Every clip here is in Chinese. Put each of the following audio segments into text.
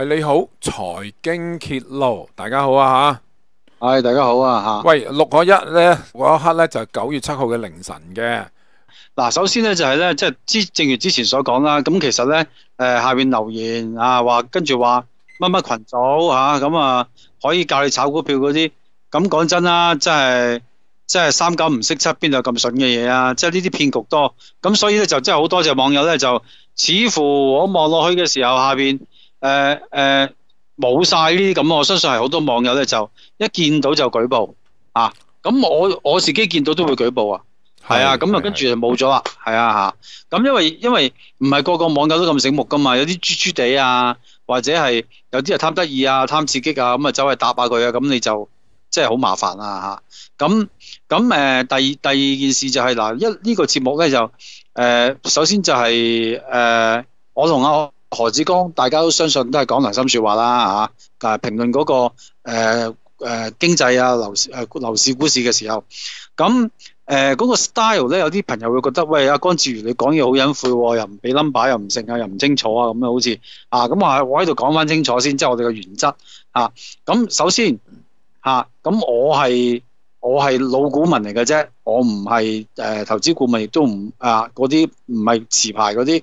系你好，财经揭露，大家好啊吓，系大家好啊吓。喂，六个一咧，嗰一刻咧就九月七号嘅凌晨嘅嗱。首先咧就系咧，即系之，正如之前所讲啦。咁其实咧诶，下边留言啊，话跟住话乜乜群组吓，咁啊可以教你炒股票嗰啲。咁讲真啦，即系即系三九唔识七，边度咁顺嘅嘢啊？即系呢啲骗局多，咁所以咧就真系好多只网友咧就似乎我望落去嘅时候下边。诶诶，冇晒呢啲咁，我相信系好多网友咧，就一见到就举报啊。咁我我自己见到都会举报啊，系啊。咁啊，跟住就冇咗啦，系啊吓。咁因为因为唔系个个网友都咁醒目噶嘛，有啲猪猪地啊，或者系有啲人贪得意啊，贪刺激啊，咁啊走去搭下佢啊，咁你就即系好麻烦啦吓。咁咁诶，第二第二件事就系嗱，一呢个节目咧就诶，首先就系诶，我同阿。何子刚，大家都相信都系講良心说話啦嚇，誒評論嗰個誒誒經濟啊樓市誒市股市嘅時候，咁诶嗰個 style 咧，有啲朋友會覺得喂阿江志如你講嘢好隱晦喎，又唔俾 number，又唔成啊，又唔清楚啊咁样好似啊，咁我我喺度講翻清楚先，即係我哋嘅原則嚇。咁首先吓，咁我係我系老股民嚟嘅啫，我唔係诶投資顧問，亦都唔啊嗰啲唔係持牌嗰啲。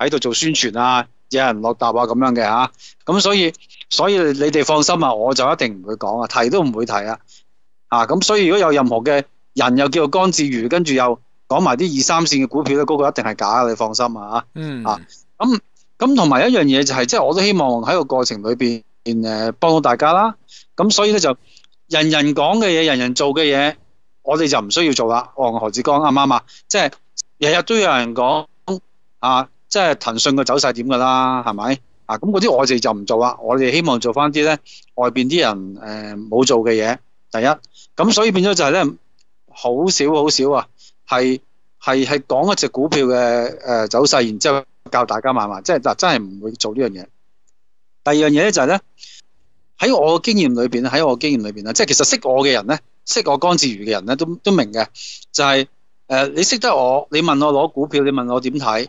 喺度做宣傳啊，有人落答啊咁樣嘅吓。咁所以所以你哋放心啊，我就一定唔會講啊，提都唔會提啊，啊咁所以如果有任何嘅人又叫做江志如，跟住又講埋啲二三線嘅股票咧，嗰個一定係假嘅，你放心啊嚇，嗯啊咁咁同埋一樣嘢就係即係我都希望喺個過程裏边诶幫到大家啦，咁所以咧就人人講嘅嘢，人人做嘅嘢，我哋就唔需要做啦。哦，何志剛啱唔啱啊？即系日日都有人講啊。即係騰訊嘅走勢點㗎啦，係咪啊？咁嗰啲我哋就唔做啦。我哋希望做翻啲咧外邊啲人誒冇做嘅嘢。第一咁，所以變咗就係咧，好少好少啊，係係係講一隻股票嘅誒走勢，然之後教大家買賣，即係嗱真係唔會做呢樣嘢。第二樣嘢咧就係咧喺我經驗裏邊喺我經驗裏邊咧，即係其實識我嘅人咧，識我江志如嘅人咧都都明嘅，就係誒你識得我，你問我攞股票，你問我點睇。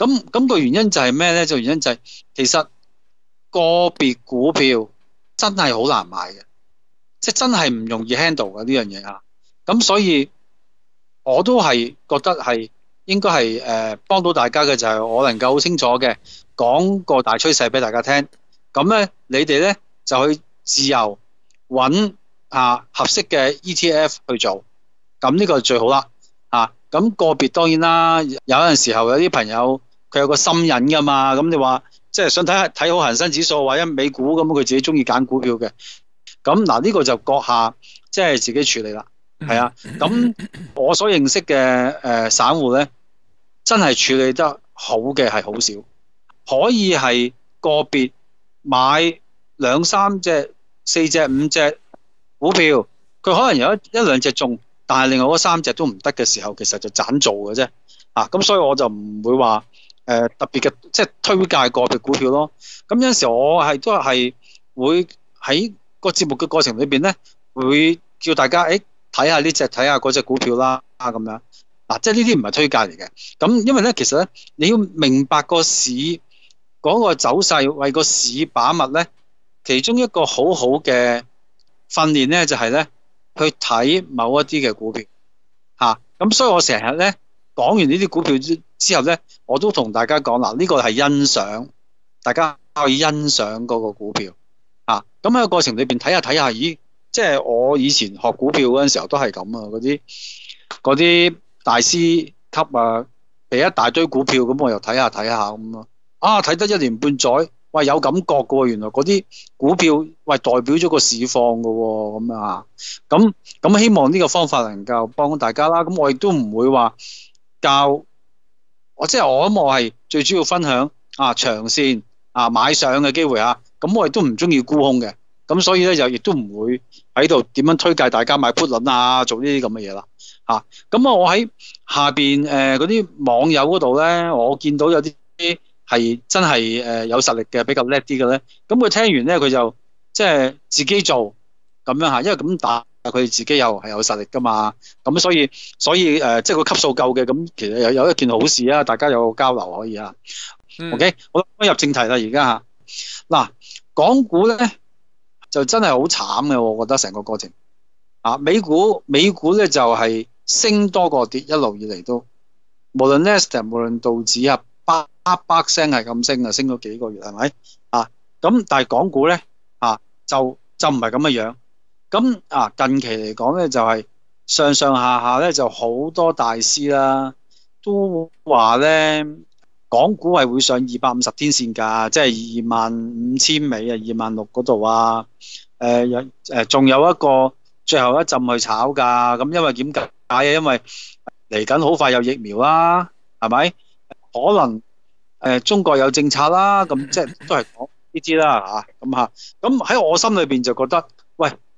咁咁個原因就係咩咧？就原因就係其實個別股票真係好難買嘅，即系真係唔容易 handle 嘅呢樣嘢啊。咁所以我都係覺得係應該係诶幫到大家嘅就係我能夠好清楚嘅講個大趨勢俾大家聽。咁咧你哋咧就去自由揾啊合適嘅 ETF 去做。咁呢個最好啦啊。咁個別當然啦，有阵時候有啲朋友。佢有个心瘾噶嘛，咁你话即系想睇睇好恒生指数或者美股咁，佢自己中意拣股票嘅。咁嗱呢个就阁下即系自己处理啦，系啊。咁我所认识嘅诶散户咧，真系处理得好嘅系好少，可以系个别买两三只、四只、五只股票，佢可能有一一两只中，但系另外嗰三只都唔得嘅时候，其实就斩做嘅啫啊。咁所以我就唔会话。誒特別嘅，即係推介個別股票咯。咁有陣時我係都係會喺個節目嘅過程裏邊咧，會叫大家誒睇下呢只，睇下嗰只股票啦咁樣。嗱，即係呢啲唔係推介嚟嘅。咁因為咧，其實咧，你要明白個市嗰個走勢，為個市把脈咧，其中一個好好嘅訓練咧，就係咧去睇某一啲嘅股票嚇。咁所以我成日咧。讲完呢啲股票之后咧，我都同大家讲啦，呢个系欣赏，大家可以欣赏嗰个股票啊。咁喺过程里边睇下睇下，咦，即系我以前学股票嗰阵时候都系咁啊。嗰啲嗰啲大师级啊，俾一大堆股票，咁我又睇下睇下咁咯。啊，睇得一年半载，喂，有感觉噶，原来嗰啲股票喂代表咗个市况噶，咁啊，咁咁希望呢个方法能够帮大家啦。咁我亦都唔会话。教我即係我咁，我係最主要分享啊長線啊買上嘅機會啊，咁我亦都唔中意沽空嘅，咁所以咧就亦都唔會喺度點樣推介大家買 put 輪啊，做呢啲咁嘅嘢啦嚇。咁啊，我喺下边诶嗰啲網友嗰度咧，我見到有啲係真係誒有實力嘅比較叻啲嘅咧，咁佢聽完咧佢就即係自己做咁樣吓，因為咁打。佢哋自己又系有实力噶嘛，咁所以所以诶，即系个级数够嘅，咁其实有有一件好事啊，大家有交流可以啊。O K，我入正题啦，而家吓嗱，港股咧就真系好惨嘅，我觉得成个过程啊，美股美股咧就系升多过跌，一路以嚟都无论 n e s t 無論无论道指啊，叭叭声系咁升啊，升咗几个月系咪啊？咁但系港股咧啊，就就唔系咁嘅样。咁啊，近期嚟講咧，就係上上下下咧就好多大師啦，都話咧，港股係會上二百五十天線噶，即係二萬五千美啊，二萬六嗰度啊，誒誒，仲有一個最後一浸去炒噶，咁因為點解啊？因為嚟緊好快有疫苗啦，係咪？可能誒中國有政策啦，咁即係都係講呢啲啦吓，咁吓，咁喺我心裏边就覺得，喂！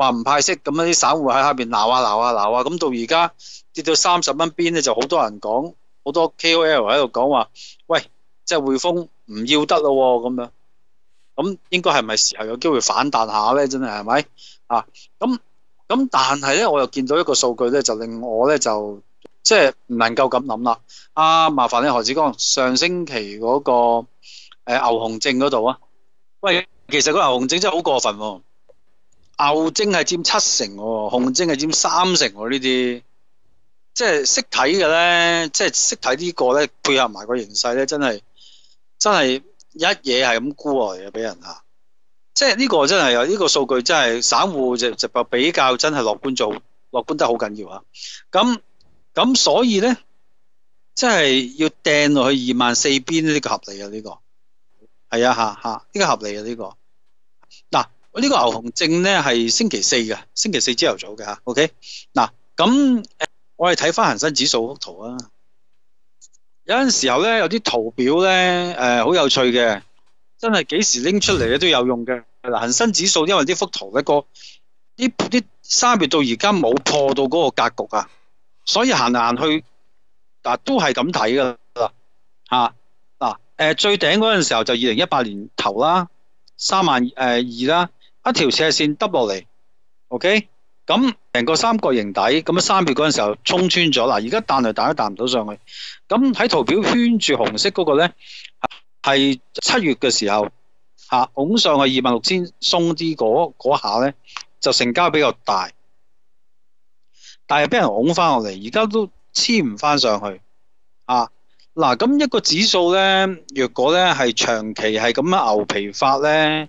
话唔派息，咁啲散户喺下边闹啊闹啊闹啊，咁到而家跌到三十蚊边咧，就好多人讲，好多 KOL 喺度讲话，喂，即系汇丰唔要得咯，咁样，咁应该系咪时候有机会反弹下咧？真系系咪啊？咁咁但系咧，我又见到一个数据咧，就令我咧就即系唔能够咁谂啦。啊，麻烦你何子刚，上星期嗰个诶牛熊证嗰度啊，喂，其实个牛熊证真系好过分。牛精系占七成，红精系占三成。呢啲即系识睇嘅咧，即系识睇呢个咧，配合埋个形势咧，真系真系一嘢系咁估嘅，俾人吓，即系呢个真系有呢个数据，真系散户就直播比较真系乐观做，乐观得好紧要啊！咁咁所以咧，即系要掟落去二万四边呢个合理啊！呢个系啊吓吓，呢个合理啊呢个。我呢个牛熊症咧系星期四嘅，星期四朝头早嘅吓，OK 嗱咁，我哋睇翻恒生指数幅图啊。有阵时候咧，有啲图表咧，诶，好有趣嘅，真系几时拎出嚟咧都有用嘅。嗱，恒生指数因为呢幅图一个，呢啲三月到而家冇破到嗰个格局啊，所以行行去嗱都系咁睇噶啦吓嗱，诶最顶嗰阵时候就二零一八年头啦，三万诶二啦。一條斜線耷落嚟，OK，咁成個三角形底，咁樣三月嗰陣時候冲穿咗，啦，而家彈嚟彈都彈唔到上去。咁喺圖表圈住紅色嗰個咧，係七月嘅時候吓，拱上去二萬六千松啲嗰嗰下咧，就成交比較大，但係俾人拱翻落嚟，而家都黐唔翻上去啊！嗱，咁一個指數咧，若果咧係長期係咁樣牛皮發咧。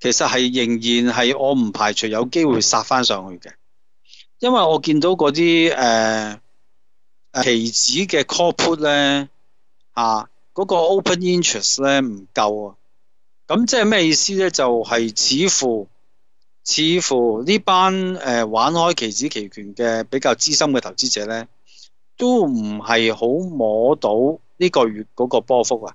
其實係仍然係我唔排除有機會殺翻上去嘅，因為我見到嗰啲诶期指嘅 call put 咧，啊嗰個 open interest 咧唔夠啊，咁即係咩意思咧？就係似乎似乎呢班誒玩開期指期權嘅比較資深嘅投資者咧，都唔係好摸到呢個月嗰個波幅啊。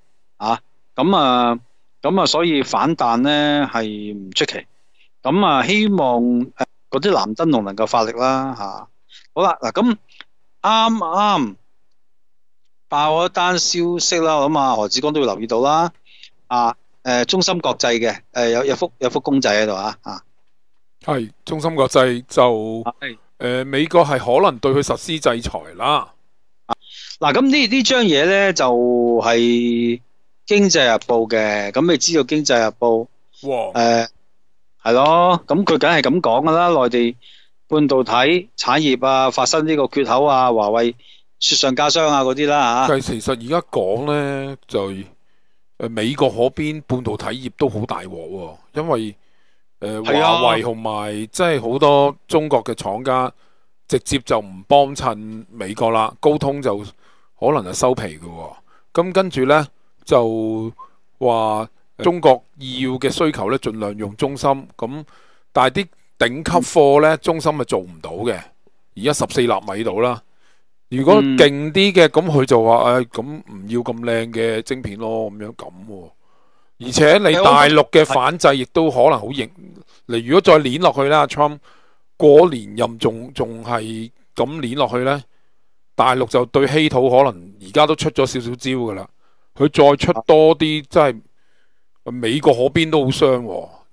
啊，咁啊，咁啊，所以反弹咧系唔出奇，咁啊希望嗰啲蓝灯笼能够发力啦，吓，好啦，嗱咁啱啱爆咗单消息啦，咁啊何志光都会留意到啦，啊，诶，中心国际嘅，诶有有幅有幅公仔喺度啊，啊，系中心国际就诶美国系可能对佢实施制裁啦，嗱咁呢呢张嘢咧就系。經濟日報嘅咁，你知道經濟日報誒係咯？咁佢梗係咁講噶啦。內地半導體產業啊，發生呢個缺口啊，華為雪上加霜啊嗰啲啦吓。但係其實而家講咧，就誒美國嗰邊半導體業都好大镬、喎，因為誒華為同埋即係好多中國嘅廠家直接就唔幫襯美國啦，高通就可能就收皮噶。咁跟住咧。就話中國要嘅需求咧，盡量用中心咁，但係啲頂級貨咧，中心咪做唔到嘅。而家十四納米度啦，如果勁啲嘅，咁佢就話诶，咁唔要咁靚嘅晶片咯，咁樣咁喎。而且你大陸嘅反制亦都可能好型。你如果再攣落去啦，阿 Trump 過連任仲仲係咁攣落去咧，大陸就對稀土可能而家都出咗少少招㗎啦。佢再出多啲，即系美国嗰边都好伤。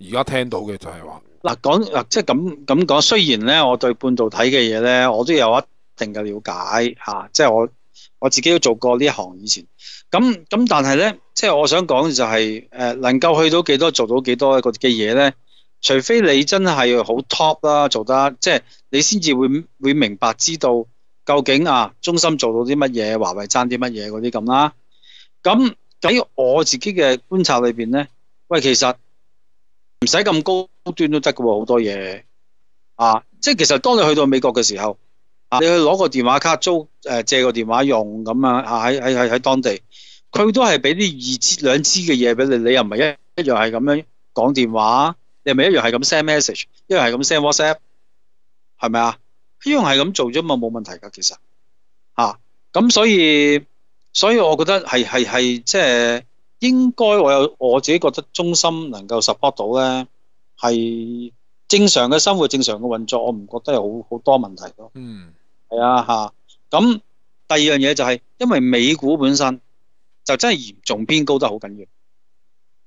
而家听到嘅就系话嗱，讲嗱，即系咁咁讲。虽然咧，我对半导体嘅嘢咧，我都有一定嘅了解吓，即系我我自己都做过呢一行以前咁咁，但系咧，即系我想讲就系诶，能够去到几多，做到几多嘅嘢咧，除非你真系好 top 啦，做得即系你先至会会明白知道究竟啊中心做到啲乜嘢，华为争啲乜嘢嗰啲咁啦。咁喺我自己嘅觀察裏边咧，喂，其實唔使咁高端都得嘅喎，好多嘢啊！即系其實當你去到美國嘅時候，啊，你去攞個電話卡租誒借個電話用咁啊，喺喺喺喺當地，佢都係俾啲二支兩支嘅嘢俾你，你又唔係一一樣係咁樣講電話，你咪一樣係咁 send message，一樣係咁 send WhatsApp，係咪啊？一樣係咁做啫嘛，冇問題噶，其實嚇咁所以。所以，我覺得系系系即系應該我有我自己覺得中心能夠 support 到咧，係正常嘅生活、正常嘅運作，我唔覺得有好好多問題咯。嗯，系啊，吓。咁第二樣嘢就係，因為美股本身就真係嚴重偏高得好緊要，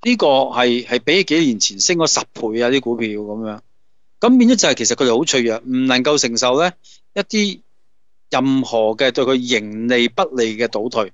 呢個係系比幾年前升咗十倍啊啲股票咁样，咁變咗就係其實佢哋好脆弱，唔能夠承受咧一啲任何嘅對佢盈利不利嘅倒退。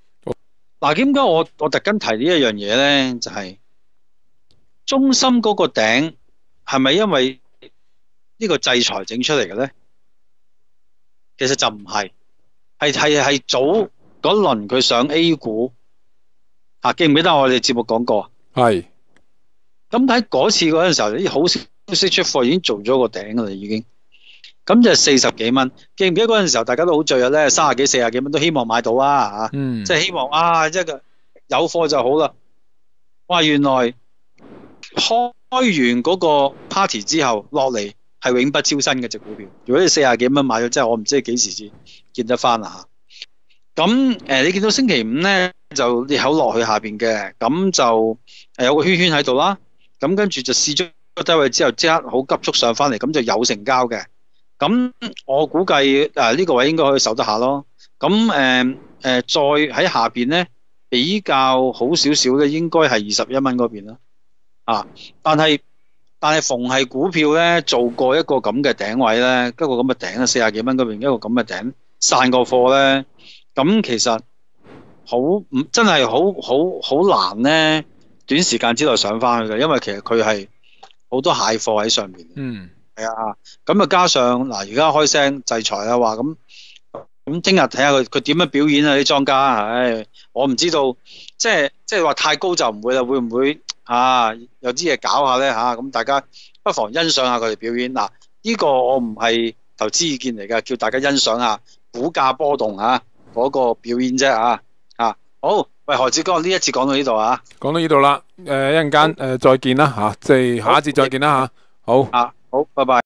嗱，點解我我特登提呢一樣嘢咧？就係中心嗰個頂係咪因為呢個制裁整出嚟嘅咧？其實就唔係，係系系早嗰輪佢上 A 股啊，記唔記得我哋節目講過啊？係。咁喺嗰次嗰陣時候，啲好少出貨已經做咗個頂噶啦，已經。咁就四十几蚊记唔记得嗰阵时候，大家都好醉咧，三十几、四十几蚊都希望买到啊，吓，即系希望啊，一个有货就好啦。哇，原来开完嗰个 party 之后落嚟系永不超生嘅只股票。如果你四廿几蚊买咗之后，我唔知你几时见见得翻啦吓。咁诶，你见到星期五咧就裂口落去下边嘅，咁就诶有个圈圈喺度啦。咁跟住就试咗低位之后，即刻好急速上翻嚟，咁就有成交嘅。咁我估計诶呢個位應該可以守得下咯。咁诶诶，再喺下边咧比較好少少咧，應該係二十一蚊嗰邊啦。啊！但係但系逢係股票咧，做過一個咁嘅頂位咧，一個咁嘅頂啊，四廿幾蚊嗰邊一個咁嘅頂，散個貨咧，咁其實好唔真係好好好難咧，短時間之內上翻去嘅，因為其實佢係好多蟹貨喺上面。嗯。系啊，咁啊加上嗱，而家开声制裁啊，话咁咁听日睇下佢佢点样表演啊？啲庄家，唉，我唔知道，即系即系话太高就唔会啦，会唔会啊有啲嘢搞下咧吓？咁大家不妨欣赏下佢哋表演嗱，呢个我唔系投资意见嚟噶，叫大家欣赏下股价波动吓嗰个表演啫啊啊好，喂何志刚呢一次讲到呢度啊，讲到呢度啦，诶一阵间诶再见啦吓，即系下一节再见啦吓，好啊。Oh, bye bye.